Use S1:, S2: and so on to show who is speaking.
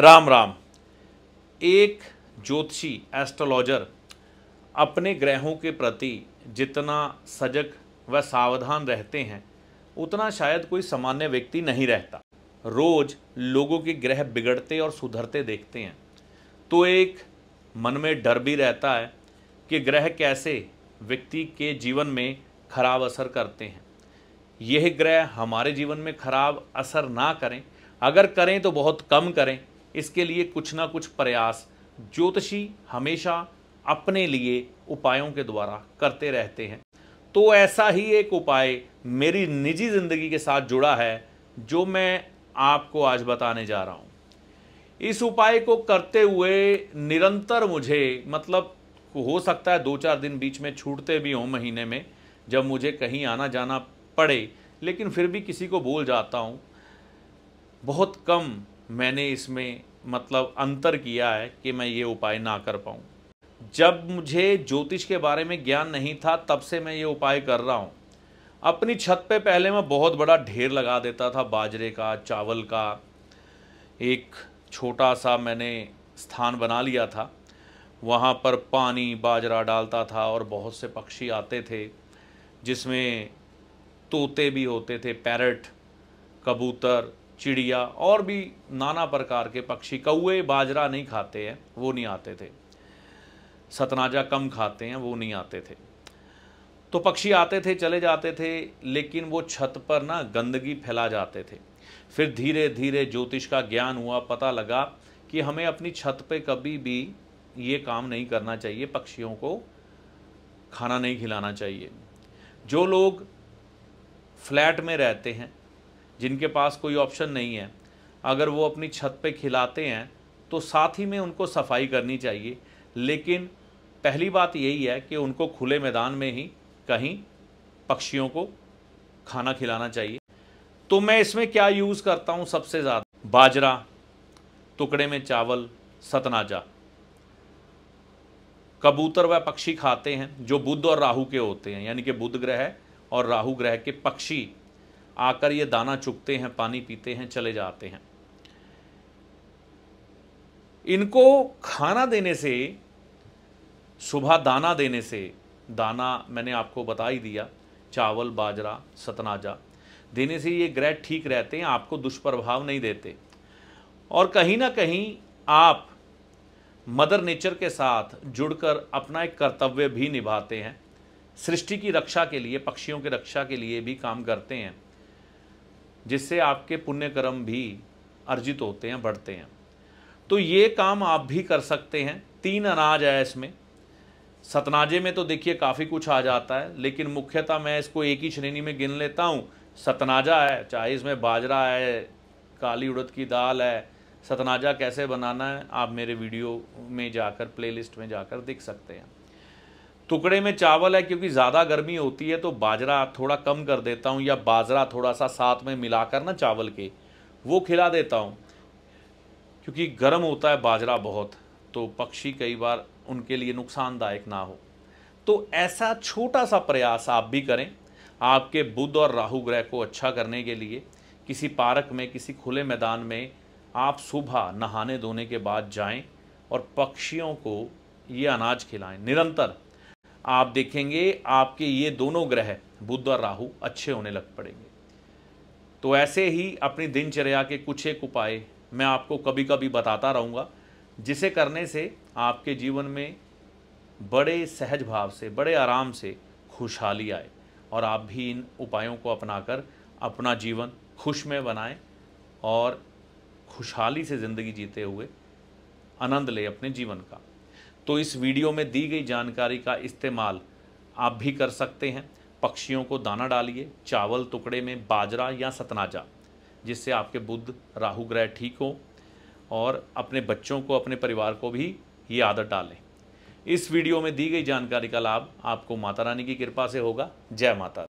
S1: राम राम एक ज्योतिषी एस्ट्रोलॉजर अपने ग्रहों के प्रति जितना सजग व सावधान रहते हैं उतना शायद कोई सामान्य व्यक्ति नहीं रहता रोज लोगों के ग्रह बिगड़ते और सुधरते देखते हैं तो एक मन में डर भी रहता है कि ग्रह कैसे व्यक्ति के जीवन में खराब असर करते हैं यह ग्रह हमारे जीवन में खराब असर ना करें अगर करें तो बहुत कम करें इसके लिए कुछ ना कुछ प्रयास ज्योतिषी हमेशा अपने लिए उपायों के द्वारा करते रहते हैं तो ऐसा ही एक उपाय मेरी निजी ज़िंदगी के साथ जुड़ा है जो मैं आपको आज बताने जा रहा हूँ इस उपाय को करते हुए निरंतर मुझे मतलब हो सकता है दो चार दिन बीच में छूटते भी हों महीने में जब मुझे कहीं आना जाना पड़े लेकिन फिर भी किसी को बोल जाता हूँ बहुत कम मैंने इसमें मतलब अंतर किया है कि मैं ये उपाय ना कर पाऊँ जब मुझे ज्योतिष के बारे में ज्ञान नहीं था तब से मैं ये उपाय कर रहा हूँ अपनी छत पे पहले मैं बहुत बड़ा ढेर लगा देता था बाजरे का चावल का एक छोटा सा मैंने स्थान बना लिया था वहाँ पर पानी बाजरा डालता था और बहुत से पक्षी आते थे जिसमें तोते भी होते थे पैरट कबूतर चिड़िया और भी नाना प्रकार के पक्षी कौए बाजरा नहीं खाते हैं वो नहीं आते थे सतनाजा कम खाते हैं वो नहीं आते थे तो पक्षी आते थे चले जाते थे लेकिन वो छत पर ना गंदगी फैला जाते थे फिर धीरे धीरे ज्योतिष का ज्ञान हुआ पता लगा कि हमें अपनी छत पे कभी भी ये काम नहीं करना चाहिए पक्षियों को खाना नहीं खिलाना चाहिए जो लोग फ्लैट में रहते हैं जिनके पास कोई ऑप्शन नहीं है अगर वो अपनी छत पे खिलाते हैं तो साथ ही में उनको सफाई करनी चाहिए लेकिन पहली बात यही है कि उनको खुले मैदान में ही कहीं पक्षियों को खाना खिलाना चाहिए तो मैं इसमें क्या यूज़ करता हूँ सबसे ज़्यादा बाजरा टुकड़े में चावल सतनाजा कबूतर व पक्षी खाते हैं जो बुध और राहु के होते हैं यानी कि बुध ग्रह और राहु ग्रह के पक्षी आकर ये दाना चुगते हैं पानी पीते हैं चले जाते हैं इनको खाना देने से सुबह दाना देने से दाना मैंने आपको बता ही दिया चावल बाजरा सतनाजा देने से ये ग्रह ठीक रहते हैं आपको दुष्प्रभाव नहीं देते और कहीं ना कहीं आप मदर नेचर के साथ जुड़कर अपना एक कर्तव्य भी निभाते हैं सृष्टि की रक्षा के लिए पक्षियों की रक्षा के लिए भी काम करते हैं जिससे आपके पुण्य कर्म भी अर्जित होते हैं बढ़ते हैं तो ये काम आप भी कर सकते हैं तीन अनाज है इसमें सतनाजे में तो देखिए काफ़ी कुछ आ जाता है लेकिन मुख्यतः मैं इसको एक ही श्रेणी में गिन लेता हूँ सतनाजा है चाहे इसमें बाजरा है काली उड़द की दाल है सतनाजा कैसे बनाना है आप मेरे वीडियो में जाकर प्लेलिस्ट में जाकर देख सकते हैं टुकड़े में चावल है क्योंकि ज़्यादा गर्मी होती है तो बाजरा थोड़ा कम कर देता हूँ या बाजरा थोड़ा सा साथ में मिलाकर ना चावल के वो खिला देता हूँ क्योंकि गर्म होता है बाजरा बहुत तो पक्षी कई बार उनके लिए नुकसानदायक ना हो तो ऐसा छोटा सा प्रयास आप भी करें आपके बुध और राहु ग्रह को अच्छा करने के लिए किसी पार्क में किसी खुले मैदान में आप सुबह नहाने धोने के बाद जाएं और पक्षियों को ये अनाज खिलाएं निरंतर आप देखेंगे आपके ये दोनों ग्रह बुद्ध और राहु अच्छे होने लग पड़ेंगे तो ऐसे ही अपनी दिनचर्या के कुछ एक उपाय मैं आपको कभी कभी बताता रहूँगा जिसे करने से आपके जीवन में बड़े सहज भाव से बड़े आराम से खुशहाली आए और आप भी इन उपायों को अपनाकर अपना जीवन खुशमय बनाएं और खुशहाली से ज़िंदगी जीते हुए आनंद ले अपने जीवन का तो इस वीडियो में दी गई जानकारी का इस्तेमाल आप भी कर सकते हैं पक्षियों को दाना डालिए चावल टुकड़े में बाजरा या सतनाजा जिससे आपके बुद्ध राहु ग्रह ठीक हो और अपने बच्चों को अपने परिवार को भी ये आदत डालें इस वीडियो में दी गई जानकारी का लाभ आपको माता रानी की कृपा से होगा जय माता